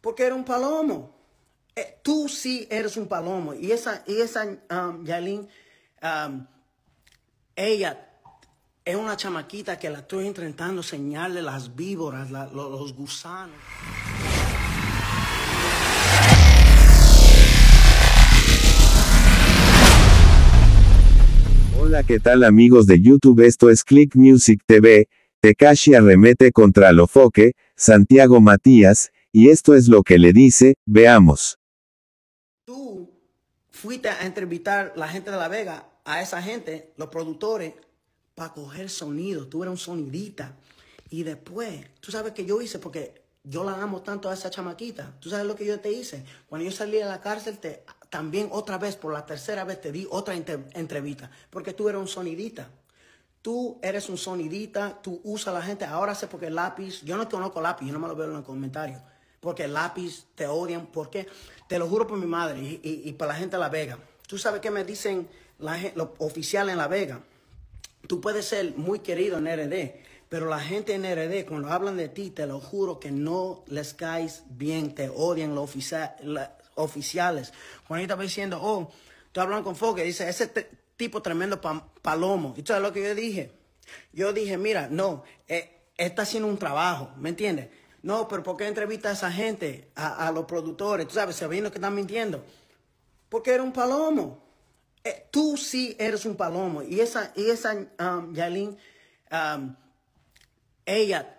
Porque era un palomo. Eh, tú sí eres un palomo. Y esa, esa um, Yalin, um, ella es una chamaquita que la estoy intentando señalarle las víboras, los, gusanos. Hola, ¿qué tal amigos de YouTube? Esto es Click Music TV. Tekashi arremete contra Lofoque, Santiago Matías, y esto es lo que le dice, veamos. Tú fuiste a entrevistar la gente de La Vega, a esa gente, los productores, para coger sonido. Tú eras un sonidita. Y después, tú sabes que yo hice, porque yo la amo tanto a esa chamaquita. Tú sabes lo que yo te hice. Cuando yo salí de la cárcel, te, también otra vez, por la tercera vez, te di otra entrevista. Porque tú eras un sonidita. Tú eres un sonidita, tú usas a la gente. Ahora sé porque lápiz, yo no conozco lápiz, yo no me lo veo en los comentarios porque lápiz te odian, qué? te lo juro por mi madre y, y, para la gente de La Vega. Tú sabes qué me dicen los oficiales en La Vega. Tú puedes ser muy querido en RD, pero la gente en RD, cuando hablan de ti, te lo juro que no les caes bien, te odian los oficiales. Cuando estaba diciendo, oh, tú hablan con Foque, dice, ese tipo tremendo palomo. Y tú sabes lo que yo dije. Yo dije, mira, no, eh, está haciendo un trabajo, ¿me entiendes? No, pero ¿por qué entrevista a esa gente, a, los productores? Tú sabes, se sabiendo que están mintiendo. Porque era un palomo. Eh, tú sí eres un palomo. Y esa, y esa um, um, ella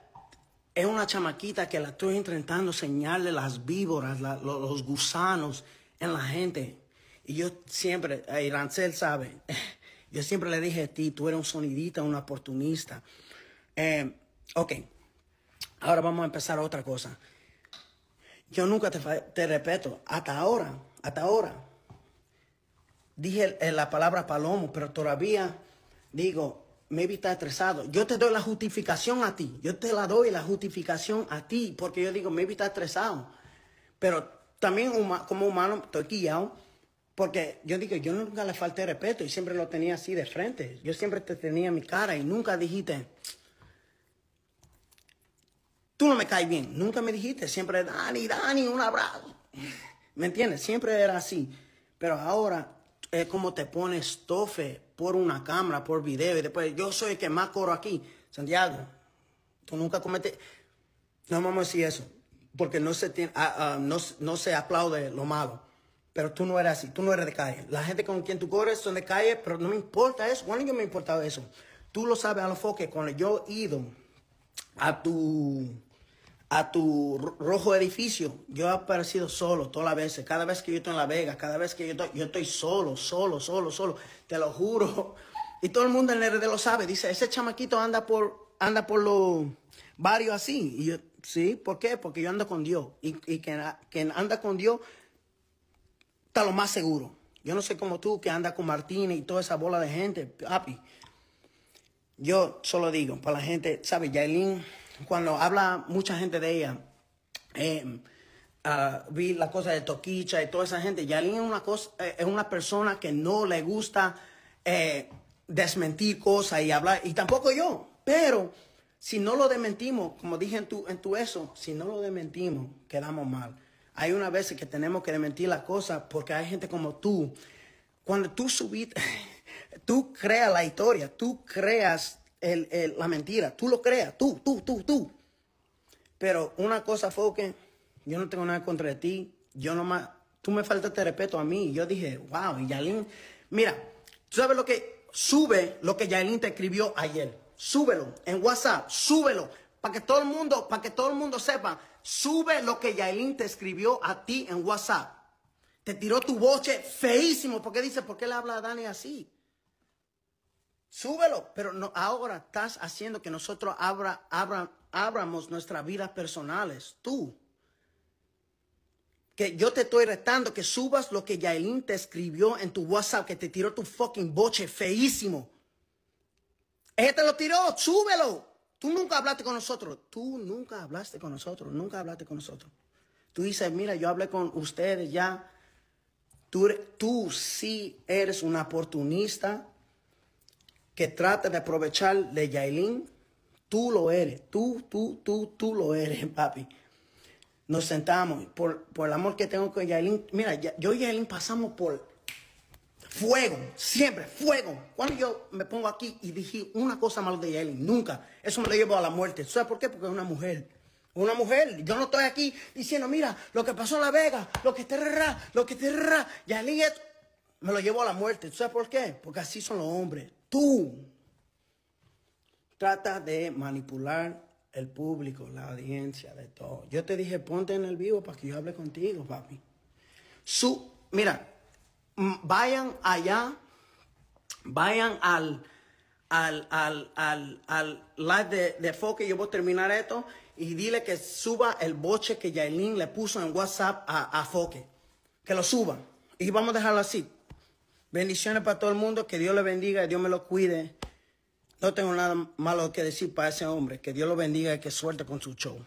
es una chamaquita que la estoy intentando señalarle las víboras, los, gusanos en la gente. Y yo siempre, eh, Rancel sabe, yo siempre le dije a ti, tú eres un sonidita, un oportunista. Eh, ok. Ahora vamos a empezar otra cosa. Yo nunca te, te respeto. Hasta ahora, hasta ahora. Dije la palabra palomo, pero todavía digo, maybe está estresado. Yo te doy la justificación a ti. Yo te la doy la justificación a ti. Porque yo digo, maybe está estresado. Pero también como humano estoy guiado. Porque yo digo, yo nunca le falté respeto y siempre lo tenía así de frente. Yo siempre te tenía mi cara y nunca dijiste, tú no me caes bien. Nunca me dijiste, siempre, Dani, Dani, un abrazo. ¿Me entiendes? Siempre era así. Pero ahora es como te pones tofe por una cámara, por video, y después yo soy el que más coro aquí. Santiago, tú nunca cometes... No vamos a decir eso, porque no se, ah, ah, no, se aplaude lo malo. Pero tú no eres así, tú no eres de calle. La gente con quien tú corres son de calle, pero no me importa eso. Bueno, yo me importaba eso. Tú lo sabes a lo Cuando yo he ido a tu a tu rojo edificio. Yo he aparecido solo todas las veces. Cada vez que yo estoy en La Vega, cada vez que yo estoy, yo estoy solo, solo, solo, solo. Te lo juro. Y todo el mundo en el RD lo sabe. Dice, ese chamaquito anda por, anda por los barrios así. Y yo, sí, ¿por qué? Porque yo ando con Dios. Y, quien, anda con Dios está lo más seguro. Yo no sé como tú que anda con Martínez y toda esa bola de gente, papi. Yo solo digo, para la gente, ¿sabes? Yailin cuando habla mucha gente de ella, eh, ah, vi la cosa de Toquicha y toda esa gente. Yalín es una, cosa, eh, es una persona que no le gusta eh, desmentir cosas y hablar, y tampoco yo, pero si no lo desmentimos, como dije en tu, eso, si no lo desmentimos, quedamos mal. Hay una veces que tenemos que desmentir las cosas porque hay gente como tú. Cuando tú subiste, tú creas la historia, tú creas el, la mentira. Tú lo creas, tú, tú, tú, tú. Pero una cosa fue que yo no tengo nada contra ti. Yo nomás, tú me faltaste respeto a mí. yo dije, wow, y Yalín, mira, tú sabes lo que, sube lo que Yalín te escribió ayer. Súbelo en WhatsApp, súbelo. Para que todo el mundo, para que todo el mundo sepa, sube lo que Yaelin te escribió a ti en WhatsApp. Te tiró tu boche feísimo. Porque dice, ¿por qué le habla a Dani así? Súbelo, pero no, ahora estás haciendo que nosotros abra, abra, abramos nuestras vidas personales, tú. Que yo te estoy retando que subas lo que Yain te escribió en tu WhatsApp, que te tiró tu fucking boche feísimo. Él te lo tiró, súbelo. Tú nunca hablaste con nosotros. Tú nunca hablaste con nosotros, nunca hablaste con nosotros. Tú dices, mira, yo hablé con ustedes ya. Tú, tú sí eres un oportunista que trata de aprovechar de Yailin, tú lo eres, tú, tú, tú, tú lo eres, papi. Nos sentamos, por, el amor que tengo con Yailin, mira, yo y Yailin pasamos por fuego, siempre, fuego. Cuando yo me pongo aquí y dije una cosa mala de Yailin, nunca, eso me lo llevo a la muerte. ¿Sabes por qué? Porque es una mujer. Una mujer, yo no estoy aquí diciendo, mira, lo que pasó en La Vega, lo que te terra, lo que terra, Yailin, me lo llevo a la muerte. ¿Sabes por qué? Porque así son los hombres tú tratas de manipular el público, la audiencia, de todo. Yo te dije, ponte en el vivo para que yo hable contigo, papi. Su, mira, vayan allá, vayan al, al, al, live de, Foque, yo voy a terminar esto, y dile que suba el boche que Yailin le puso en WhatsApp a, a Foque. Que lo suba. Y vamos a dejarlo así. Bendiciones para todo el mundo, que Dios le bendiga, que Dios me lo cuide. No tengo nada malo que decir para ese hombre, que Dios lo bendiga y que suerte con su show.